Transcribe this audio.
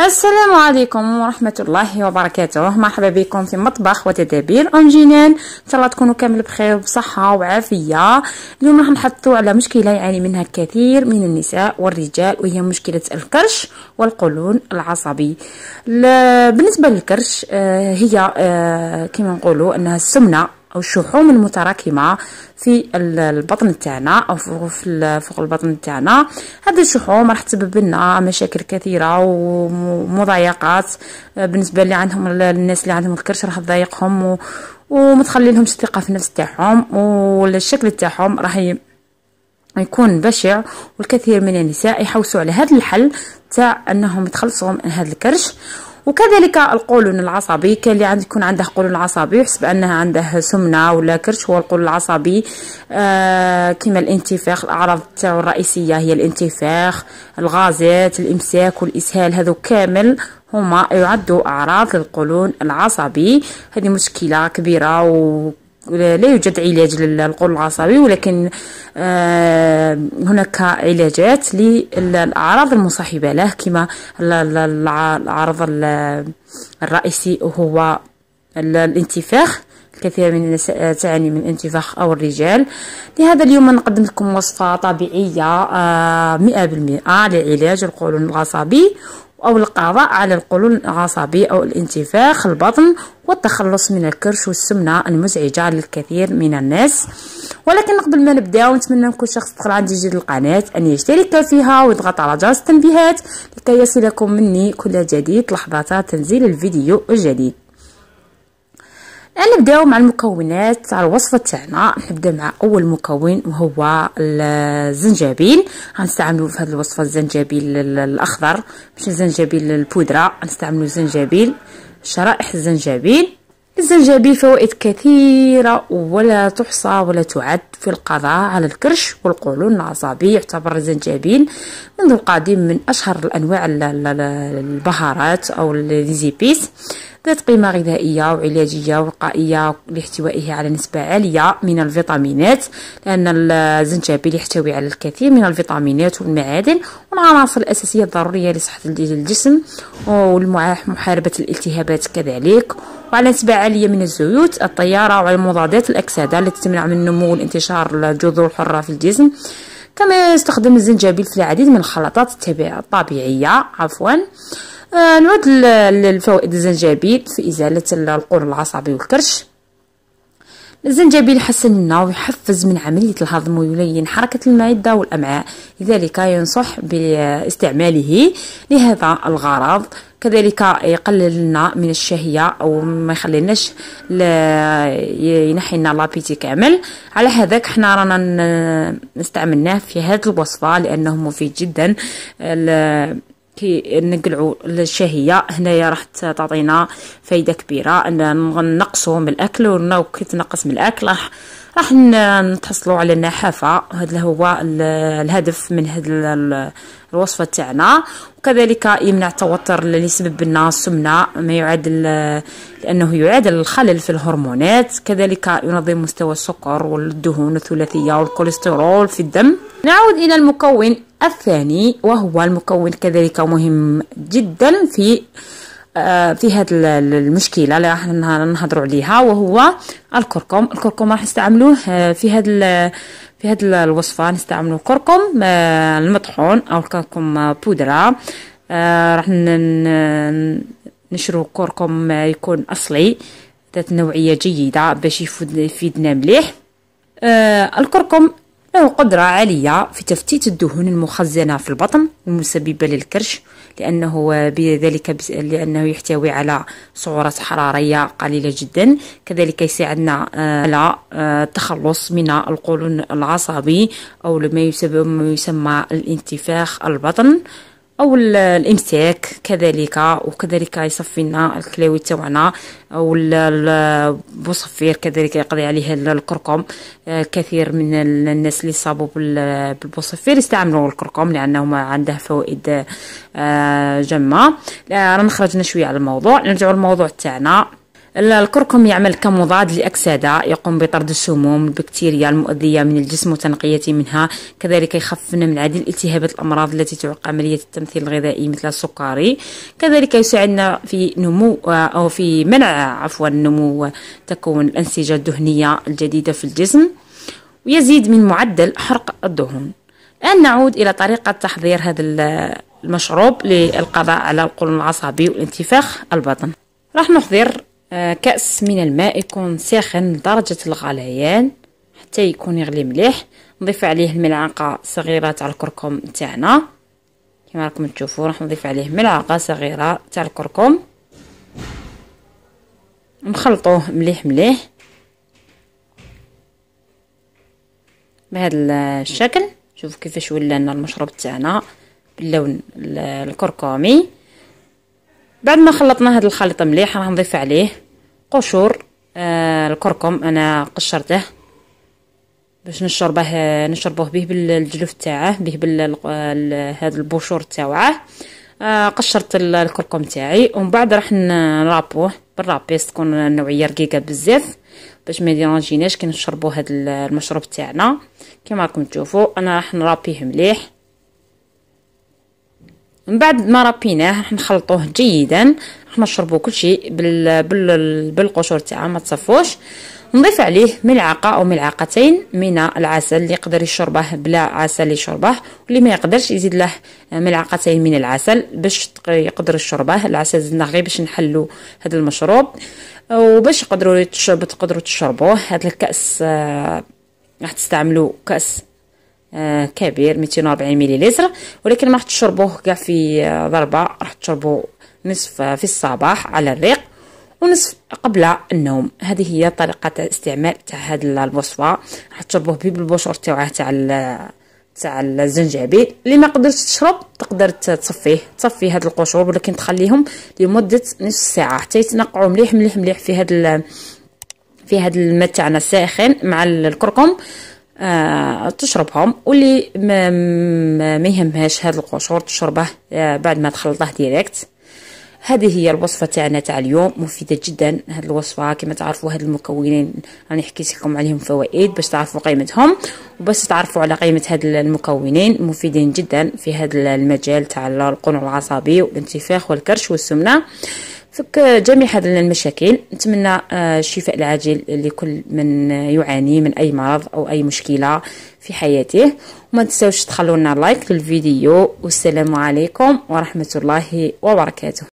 السلام عليكم ورحمة الله وبركاته مرحبا بكم في مطبخ وتدابير ام جنان ان شاء الله تكونوا كامل بخير وبصحة وعافية اليوم راح نحطوا على مشكلة يعاني منها الكثير من النساء والرجال وهي مشكلة الكرش والقولون العصبي بالنسبة للكرش آه، هي آه، كما نقولوا انها السمنة او الشحوم المتراكمه في البطن تاعنا او فوق البطن تاعنا هذه الشحوم راح تسبب لنا مشاكل كثيره ومضايقات آه، بالنسبه اللي عندهم الناس اللي عندهم الكرش راح تضايقهم و... ومتخلي لهم الثقه في النفس تاعهم والشكل تاعهم راح يكون بشع والكثير من النساء يحوسوا على هذا الحل تاع انهم يتخلصوا من هذا الكرش وكذلك القولون العصبي كاين اللي عند يكون عنده قولون عصبي يحس انها عنده سمنه ولا كرش هو القولون العصبي آه كما الانتفاخ الاعراض تاعو الرئيسيه هي الانتفاخ الغازات الامساك والاسهال هذو كامل هما يعدوا اعراض للقولون العصبي هذه مشكله كبيره و لا يوجد علاج للقول العصبي ولكن آه، هناك علاجات للأعراض المصاحبة له كما العرض الرئيسي هو الانتفاخ الكثير من النساء تعاني من انتفاخ أو الرجال لهذا اليوم نقدم لكم وصفة طبيعية آه، مئة بالمئة لعلاج القولون العصبي أو القضاء على القولون العصبي أو الانتفاخ البطن والتخلص من الكرش والسمنة المزعجة للكثير من الناس ولكن قبل ما نبدأ نتمنى كل شخص دخل عندي جديد القناة أن يشترك فيها ويضغط على جرس التنبيهات لكي يصلكم مني كل جديد لحظات تنزيل الفيديو الجديد يعني نبداو مع المكونات تاع الوصفه تاعنا نبدا مع اول مكون وهو الزنجبيل غنستعملوا في هذه الوصفه الزنجبيل الاخضر مش الزنجبيل البودره غنستعملوا الزنجبيل شرائح الزنجبيل الزنجبيل فوائد كثيرة ولا تحصى ولا تعد في القضاء على الكرش والقولون العصبي يعتبر الزنجبيل منذ القديم من أشهر الأنواع البهارات أو الزيبيس ذات قيمة غذائية وعلاجية وقائية لاحتوائه على نسبة عالية من الفيتامينات لأن الزنجبيل يحتوي على الكثير من الفيتامينات والمعادن والعناصر الأساسية الضرورية لصحة الجسم ومحاربة الالتهابات كذلك وعلى نسبة عالية من الزيوت الطيارة وعلى مضادات الأكسدة التي تمنع من نمو الانتشار الجذور الحرة في الجسم كما يستخدم الزنجبيل في العديد من الخلطات الطبيعية عفوا آه، نعود للفوائد الزنجبيل في إزالة القولون العصبي والكرش الزنجبيل يحسن لنا ويحفز من عملية الهضم ويلين حركة المعدة والأمعاء لذلك ينصح باستعماله لهذا الغرض كذلك يقلل لنا من الشهية أو ما يخليناش ينحي لنا لابيتي كامل على هذاك حنا رانا نستعملناه في هذه الوصفة لأنه مفيد جدا كي نقلعوا الشهيه هنايا راح تعطينا فايده كبيره ان نقصوا من الاكل وكي تنقص من الاكل راح راح نتحصلوا على النحافة هذا هو الهدف من هذا الوصفة تاعنا وكذلك يمنع التوتر اللي يسبب لنا السمنة ما يعادل لأنه يعادل الخلل في الهرمونات كذلك ينظم مستوى السكر والدهون الثلاثية والكوليسترول في الدم نعود إلى المكون الثاني وهو المكون كذلك مهم جدا في آه، في هذه المشكله اللي راح نهضروا عليها وهو الكركم الكركم راح نستعملوه آه، في هذا في هذه الوصفه نستعملوا الكركم آه، المطحون او الكركم بودره راح نشرو كركم يكون اصلي ذات نوعيه جيده باش يفيدنا مليح الكركم له قدرة عالية في تفتيت الدهون المخزنة في البطن المسببة للكرش لأنه بذلك لأنه يحتوي على سعرات حرارية قليلة جدا كذلك يساعدنا آه، على التخلص آه، من القولون العصبي أو ما يسمى الانتفاخ البطن او الامساك كذلك وكذلك يصفي لنا الكلاوي تاعنا او البوصفير كذلك يقضي عليه الكركم آه، كثير من الناس اللي صابوا بالبوصفير يستعملوا الكركم لانه عنده فوائد آه، جمه آه، رانا خرجنا شويه على الموضوع نرجعوا للموضوع تاعنا الكركم يعمل كمضاد للأكسدة يقوم بطرد السموم البكتيريا المؤذية من الجسم وتنقية منها كذلك يخففنا من عديد التهابات الأمراض التي تعوق عملية التمثيل الغذائي مثل السكري كذلك يساعدنا في نمو آه، أو في منع عفوا نمو تكون الأنسجة الدهنية الجديدة في الجسم ويزيد من معدل حرق الدهون الآن نعود إلى طريقة تحضير هذا المشروب للقضاء على القولون العصبي والانتفاخ البطن راح نحضر آه، كأس من الماء يكون ساخن لدرجة الغليان حتى يكون يغلي مليح نضيف عليه الملعقة صغيرة تاع الكركم تاعنا كما راكم تشوفوا راح نضيف عليه ملعقة صغيرة تاع الكركم نخلطوه مليح مليح بهذا الشكل شوفوا كيفاش ولا لنا المشروب تاعنا باللون الكركمي بعد ما خلطنا هذا الخليط مليح راح نضيف عليه قشور آه، الكركم انا قشرته باش نشربه نشربوه به بالجلوف تاعه به هذا البشور تاعه آه، قشرت الكركم تاعي ومن بعد راح نرابوه بالرابيس تكون النوعيه رقيقه بزاف باش ما يديرونجيناش كي نشربوا هذا المشروب تاعنا كما راكم تشوفوا انا راح نرابيه مليح من بعد ما ربيناه راح نخلطوه جيدا راح نشربو كلشي بال... بال... بالقشور تاعو ما تصفوش نضيف عليه ملعقه او ملعقتين من العسل اللي يقدر يشربه بلا عسل يشربه واللي ما يقدرش يزيد له ملعقتين من العسل باش يقدر يشربه العسل زدنا غير باش نحلو هذا المشروب وباش يقدروا تقدروا تشربوه هذا الكاس آه، راح تستعملوا كاس آه كبير 240 مليلتر ولكن ما تشربوه كاع في آه، ضربه راح تشربوا نصف آه، في الصباح على الريق ونصف قبل النوم هذه هي طريقه الاستعمال تاع هذه الوصفه راح تشربوه بالبشور تاعه تاع تاع الزنجبيل اللي ما قدرتش تشرب تقدر تصفيه تصفي هاد القشور ولكن تخليهم لمده نصف ساعه حتى يتنقعوا مليح مليح مليح في هاد في هاد الماء تاعنا الساخن مع الكركم آه تشربهم واللي ما, ما يهمهاش هاد القشور تشربه آه بعد ما تخلطه ديريكت هذه هي الوصفه تاعنا تاع اليوم مفيده جدا هاد الوصفه كما تعرفوا هاد المكونين راني حكيت لكم عليهم فوائد باش تعرفوا قيمتهم وباش تعرفوا على قيمه هاد المكونين مفيدين جدا في هاد المجال تاع القنع العصبي والانتفاخ والكرش والسمنه فك آه، جميع هذه المشاكل نتمنى آه، الشفاء العاجل لكل من آه، يعاني من اي مرض او اي مشكله في حياته وما تنساوش تخلونا لايك للفيديو والسلام عليكم ورحمه الله وبركاته